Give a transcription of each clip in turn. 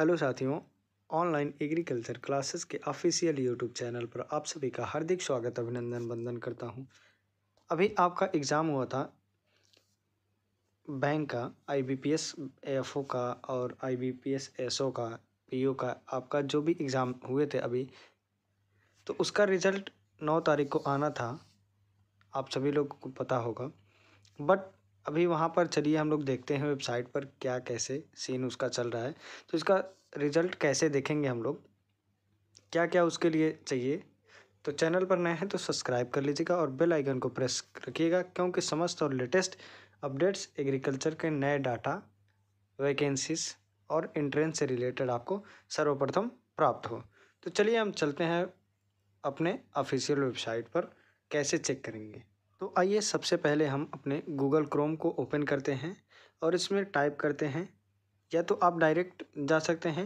hello साथियों online agriculture classes के official YouTube channel पर आप सभी का हार्दिक स्वागत अभिनंदन वंदन करता हूं अभी आपका एग्ज़ाम हुआ था बैंक का आईबीपीएस एफओ का और आईबीपीएस एसओ का पीओ का आपका जो भी एग्ज़ाम हुए थे अभी तो उसका रिज़ल्ट नौ तारीख को आना था आप सभी लोग को पता होगा बट अभी वहाँ पर चलिए हम लोग देखते हैं वेबसाइट पर क्या कैसे सीन उसका चल रहा है तो इसका रिज़ल्ट कैसे देखेंगे हम लोग क्या क्या उसके लिए चाहिए तो चैनल पर नए हैं तो सब्सक्राइब कर लीजिएगा और बेल आइकन को प्रेस रखिएगा क्योंकि समस्त और लेटेस्ट अपडेट्स एग्रीकल्चर के नए डाटा वैकेंसीज और इंट्रेंस से रिलेटेड आपको सर्वप्रथम प्राप्त हो तो चलिए हम चलते हैं अपने ऑफिशियल वेबसाइट पर कैसे चेक करेंगे तो आइए सबसे पहले हम अपने गूगल क्रोम को ओपन करते हैं और इसमें टाइप करते हैं या तो आप डायरेक्ट जा सकते हैं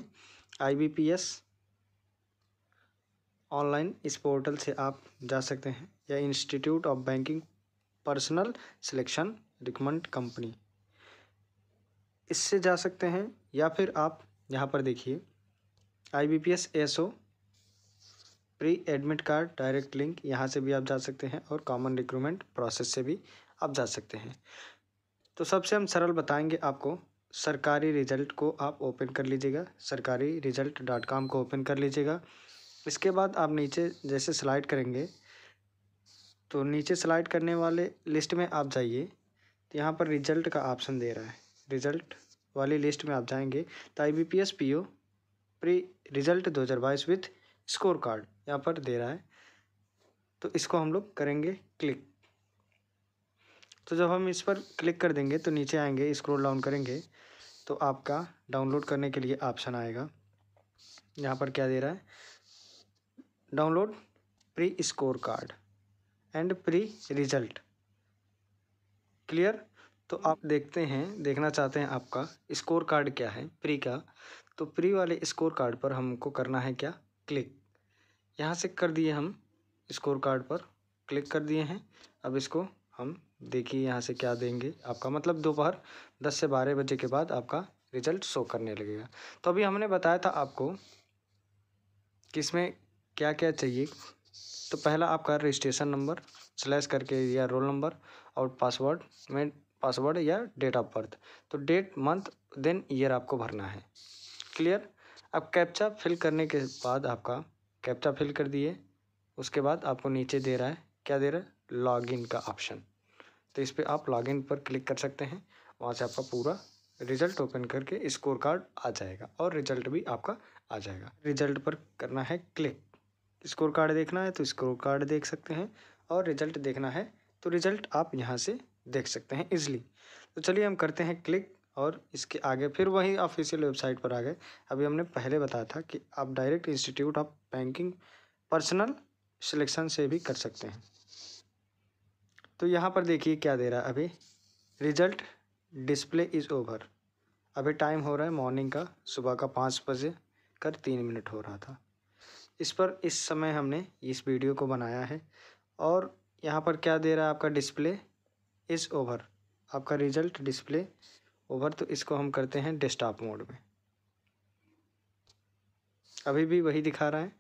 I B P S online इस पोर्टल से आप जा सकते हैं या institute of banking personnel selection recommend company इससे जा सकते हैं या फिर आप यहाँ पर देखिए I B P S S O pre admit card direct link यहाँ से भी आप जा सकते हैं और कॉमन रिक्रूटमेंट प्रोसेस से भी आप जा सकते हैं तो सबसे हम सरल बताएंगे आपको सरकारी रिजल्ट को आप ओपन कर लीजिएगा सरकारी रिजल्ट डॉट कॉम को ओपन कर लीजिएगा इसके बाद आप नीचे जैसे स्लाइड करेंगे तो नीचे स्लाइड करने वाले लिस्ट में आप जाइए तो यहाँ पर रिजल्ट का ऑप्शन दे रहा है रिजल्ट वाली लिस्ट में आप जाएंगे तो I B P S P O pre result दो हज़ार बाईस विथ स्कोर कार्ड यहाँ पर दे रहा है तो इसको हम लोग करेंगे क्लिक तो जब हम इस पर क्लिक कर देंगे तो नीचे आएंगे स्क्रॉल डाउन करेंगे तो आपका डाउनलोड करने के लिए ऑप्शन आएगा यहाँ पर क्या दे रहा है download pre score card and pre result clear तो आप देखते हैं देखना चाहते हैं आपका स्कोर कार्ड क्या है प्री का तो प्री वाले स्कोर कार्ड पर हमको करना है क्या क्लिक यहाँ से कर दिए हम स्कोर कार्ड पर क्लिक कर दिए हैं अब इसको हम देखिए यहाँ से क्या देंगे आपका मतलब दोपहर दस से बारह बजे के बाद आपका रिजल्ट शो करने लगेगा तो अभी हमने बताया था आपको कि इसमें क्या क्या चाहिए तो पहला आपका रजिस्ट्रेशन नंबर स्लैश करके या रोल नंबर और पासवर्ड में पासवर्ड या डेट ऑफ बर्थ तो डेट मंथ देन ईयर आपको भरना है क्लियर अब कैप्चा फिल करने के बाद आपका कैप्चा फिल कर दिए उसके बाद आपको नीचे दे रहा है क्या दे रहा है लॉगिन का ऑप्शन तो इस पर आप लॉगिन पर क्लिक कर सकते हैं वहाँ से आपका पूरा रिजल्ट ओपन करके स्कोर कार्ड आ जाएगा और रिजल्ट भी आपका आ जाएगा रिजल्ट पर करना है क्लिक स्कोर कार्ड देखना है तो स्कोर कार्ड देख सकते हैं और रिजल्ट देखना है तो रिजल्ट आप यहाँ से देख सकते हैं इजली तो चलिए हम करते हैं क्लिक और इसके आगे फिर वही ऑफिशियल वेबसाइट पर आ गए अभी हमने पहले बताया था कि आप direct institute of banking personnel selection से भी कर सकते हैं तो यहाँ पर देखिए क्या दे रहा है अभी रिजल्ट डिस्प्ले इज़ ओवर अभी टाइम हो रहा है मॉर्निंग का सुबह का पाँच बजे कर तीन मिनट हो रहा था इस पर इस समय हमने इस वीडियो को बनाया है और यहाँ पर क्या दे रहा है आपका डिस्प्ले इज़ ओवर आपका रिजल्ट डिस्प्ले ओवर तो इसको हम करते हैं डेस्कटॉप मोड में अभी भी वही दिखा रहा है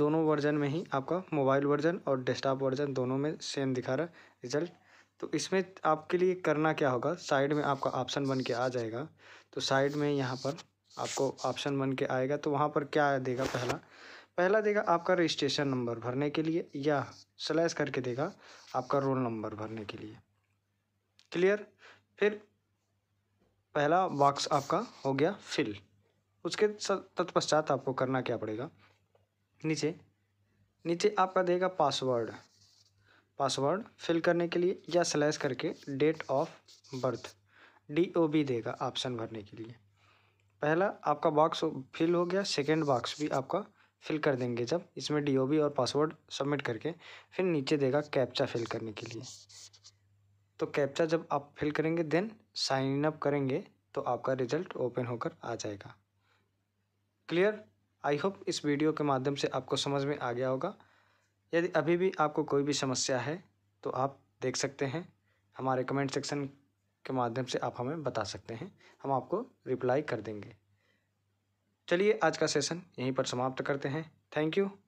दोनों वर्जन में ही आपका मोबाइल वर्जन और डेस्कटॉप वर्जन दोनों में सेम दिखा रहा है रिज़ल्ट तो इसमें आपके लिए करना क्या होगा साइड में आपका ऑप्शन बन के आ जाएगा तो साइड में यहाँ पर आपको ऑप्शन बन के आएगा तो वहाँ पर क्या देगा पहला पहला देगा आपका रजिस्ट्रेशन नंबर भरने के लिए या स्लैश करके देगा आपका रोल नंबर भरने के लिए क्लियर फिर पहला बॉक्स आपका हो गया फिल उसके तत्पश्चात आपको करना क्या पड़ेगा नीचे नीचे आपका देगा पासवर्ड पासवर्ड फिल करने के लिए या स्लैश करके date of birth D O B देगा ऑप्शन भरने के लिए पहला आपका बॉक्स फिल हो गया सेकेंड बॉक्स भी आपका फिल कर देंगे जब इसमें डी ओ बी और पासवर्ड सबमिट करके फिर नीचे देगा कैप्चा फिल करने के लिए तो कैप्चा जब आप फिल करेंगे देन साइन अप करेंगे तो आपका रिजल्ट ओपन होकर आ जाएगा क्लियर आई होप इस वीडियो के माध्यम से आपको समझ में आ गया होगा यदि अभी भी आपको कोई भी समस्या है तो आप देख सकते हैं हमारे कमेंट सेक्शन के माध्यम से आप हमें बता सकते हैं हम आपको रिप्लाई कर देंगे चलिए आज का सेशन यहीं पर समाप्त करते हैं थैंक यू